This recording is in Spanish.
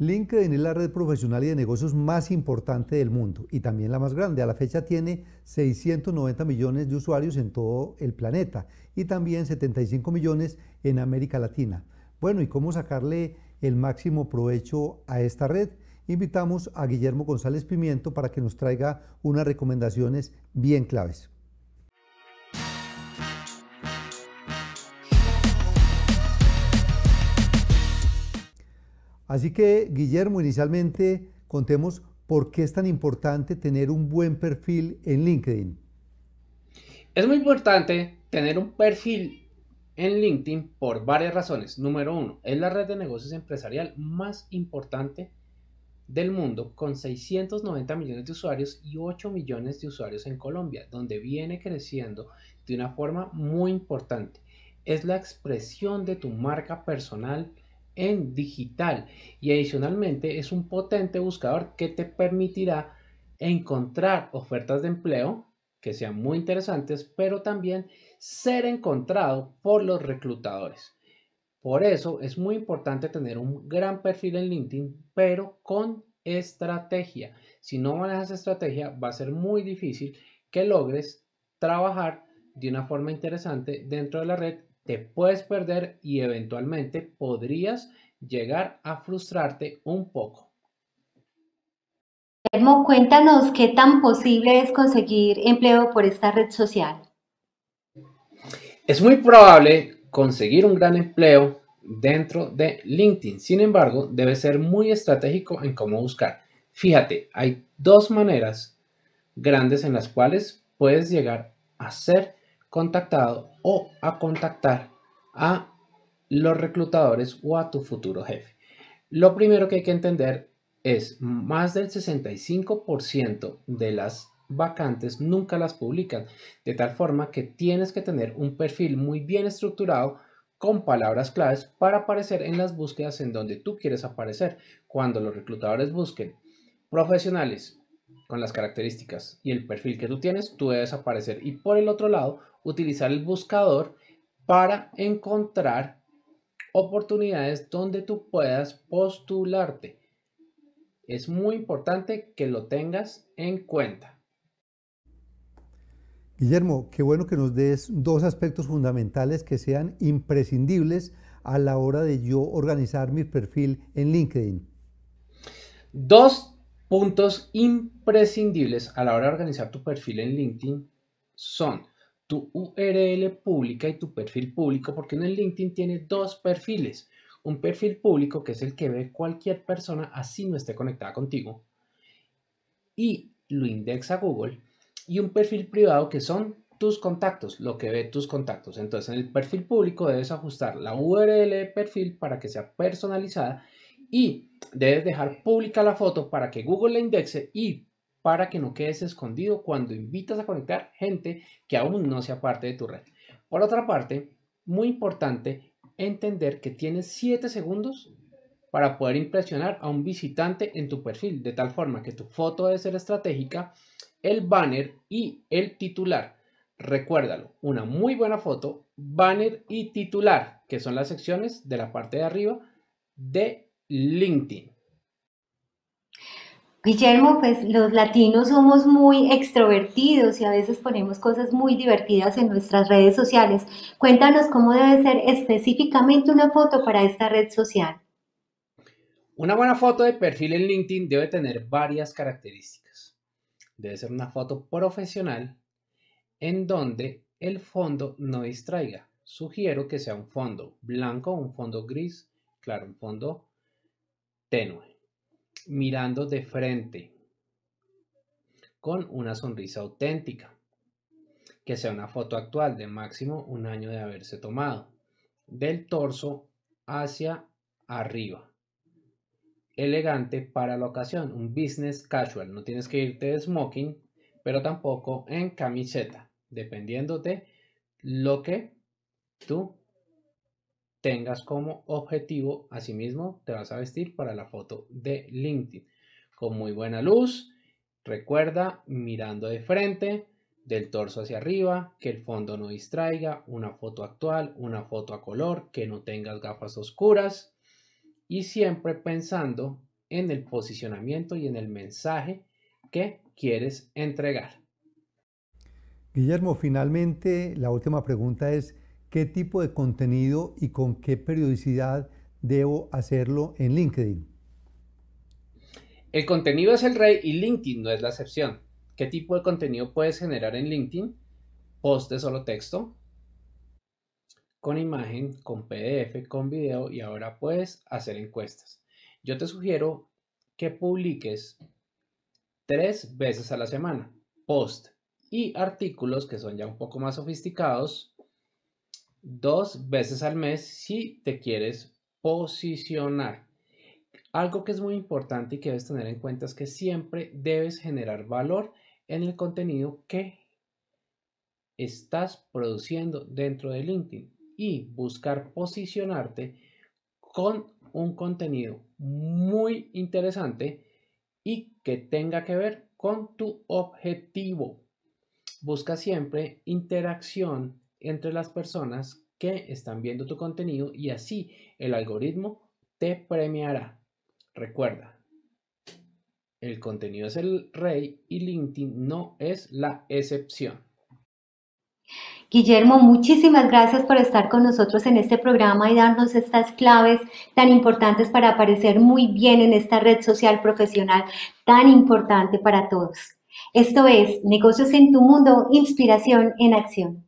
LinkedIn es la red profesional y de negocios más importante del mundo y también la más grande. A la fecha tiene 690 millones de usuarios en todo el planeta y también 75 millones en América Latina. Bueno, ¿y cómo sacarle el máximo provecho a esta red? Invitamos a Guillermo González Pimiento para que nos traiga unas recomendaciones bien claves. Así que, Guillermo, inicialmente contemos por qué es tan importante tener un buen perfil en LinkedIn. Es muy importante tener un perfil en LinkedIn por varias razones. Número uno, es la red de negocios empresarial más importante del mundo con 690 millones de usuarios y 8 millones de usuarios en Colombia, donde viene creciendo de una forma muy importante. Es la expresión de tu marca personal en digital y adicionalmente es un potente buscador que te permitirá encontrar ofertas de empleo que sean muy interesantes, pero también ser encontrado por los reclutadores. Por eso es muy importante tener un gran perfil en LinkedIn, pero con estrategia. Si no manejas estrategia, va a ser muy difícil que logres trabajar de una forma interesante dentro de la red te puedes perder y eventualmente podrías llegar a frustrarte un poco. Guillermo, cuéntanos qué tan posible es conseguir empleo por esta red social. Es muy probable conseguir un gran empleo dentro de LinkedIn. Sin embargo, debe ser muy estratégico en cómo buscar. Fíjate, hay dos maneras grandes en las cuales puedes llegar a ser contactado o a contactar a los reclutadores o a tu futuro jefe. Lo primero que hay que entender es más del 65% de las vacantes nunca las publican, de tal forma que tienes que tener un perfil muy bien estructurado con palabras claves para aparecer en las búsquedas en donde tú quieres aparecer. Cuando los reclutadores busquen profesionales con las características y el perfil que tú tienes, tú debes aparecer. Y por el otro lado, utilizar el buscador para encontrar oportunidades donde tú puedas postularte. Es muy importante que lo tengas en cuenta. Guillermo, qué bueno que nos des dos aspectos fundamentales que sean imprescindibles a la hora de yo organizar mi perfil en LinkedIn. Dos Puntos imprescindibles a la hora de organizar tu perfil en LinkedIn son tu URL pública y tu perfil público, porque en el LinkedIn tiene dos perfiles. Un perfil público que es el que ve cualquier persona así no esté conectada contigo y lo indexa Google y un perfil privado que son tus contactos, lo que ve tus contactos. Entonces en el perfil público debes ajustar la URL de perfil para que sea personalizada y debes dejar pública la foto para que Google la indexe y para que no quedes escondido cuando invitas a conectar gente que aún no sea parte de tu red. Por otra parte, muy importante entender que tienes 7 segundos para poder impresionar a un visitante en tu perfil, de tal forma que tu foto debe ser estratégica, el banner y el titular. Recuérdalo, una muy buena foto, banner y titular, que son las secciones de la parte de arriba de LinkedIn. Guillermo, pues los latinos somos muy extrovertidos y a veces ponemos cosas muy divertidas en nuestras redes sociales. Cuéntanos cómo debe ser específicamente una foto para esta red social. Una buena foto de perfil en LinkedIn debe tener varias características. Debe ser una foto profesional en donde el fondo no distraiga. Sugiero que sea un fondo blanco, un fondo gris, claro, un fondo mirando de frente, con una sonrisa auténtica, que sea una foto actual de máximo un año de haberse tomado, del torso hacia arriba. Elegante para la ocasión, un business casual, no tienes que irte de smoking, pero tampoco en camiseta, dependiendo de lo que tú tengas como objetivo, asimismo, te vas a vestir para la foto de LinkedIn. Con muy buena luz, recuerda mirando de frente, del torso hacia arriba, que el fondo no distraiga, una foto actual, una foto a color, que no tengas gafas oscuras y siempre pensando en el posicionamiento y en el mensaje que quieres entregar. Guillermo, finalmente la última pregunta es, qué tipo de contenido y con qué periodicidad debo hacerlo en LinkedIn. El contenido es el rey y LinkedIn no es la excepción. ¿Qué tipo de contenido puedes generar en LinkedIn? Post de solo texto, con imagen, con PDF, con video y ahora puedes hacer encuestas. Yo te sugiero que publiques tres veces a la semana, post y artículos que son ya un poco más sofisticados dos veces al mes si te quieres posicionar. Algo que es muy importante y que debes tener en cuenta es que siempre debes generar valor en el contenido que estás produciendo dentro de LinkedIn y buscar posicionarte con un contenido muy interesante y que tenga que ver con tu objetivo. Busca siempre interacción entre las personas que están viendo tu contenido y así el algoritmo te premiará. Recuerda, el contenido es el rey y LinkedIn no es la excepción. Guillermo, muchísimas gracias por estar con nosotros en este programa y darnos estas claves tan importantes para aparecer muy bien en esta red social profesional tan importante para todos. Esto es Negocios en tu Mundo, Inspiración en Acción.